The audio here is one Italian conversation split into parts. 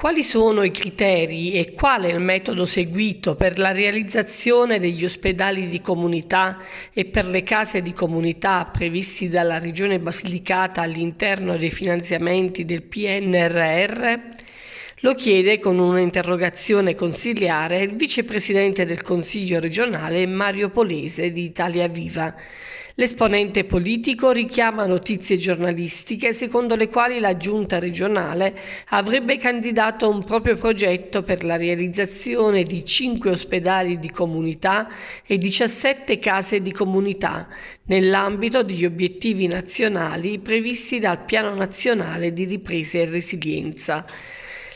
Quali sono i criteri e qual è il metodo seguito per la realizzazione degli ospedali di comunità e per le case di comunità previsti dalla Regione Basilicata all'interno dei finanziamenti del PNRR? Lo chiede con un'interrogazione consiliare il vicepresidente del Consiglio regionale Mario Polese di Italia Viva. L'esponente politico richiama notizie giornalistiche secondo le quali la giunta regionale avrebbe candidato un proprio progetto per la realizzazione di 5 ospedali di comunità e 17 case di comunità nell'ambito degli obiettivi nazionali previsti dal Piano Nazionale di Ripresa e Resilienza.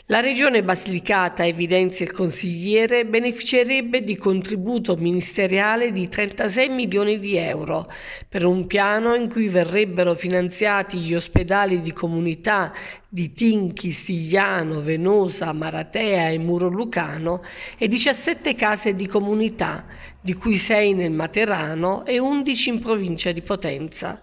La Regione Basilicata, evidenzia il consigliere, beneficerebbe di contributo ministeriale di 36 milioni di euro per un piano in cui verrebbero finanziati gli ospedali di comunità di Tinchi, Stigliano, Venosa, Maratea e Muro Lucano e 17 case di comunità, di cui 6 nel Materano e 11 in provincia di Potenza.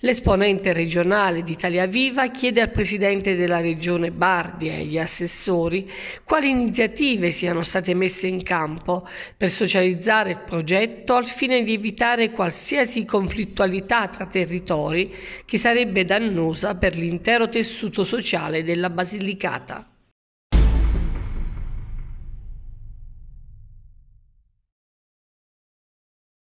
L'esponente regionale di Italia Viva chiede al presidente della regione Bardi e agli assessori quali iniziative siano state messe in campo per socializzare il progetto al fine di evitare qualsiasi conflittualità tra territori che sarebbe dannosa per l'intero tessuto sociale della Basilicata.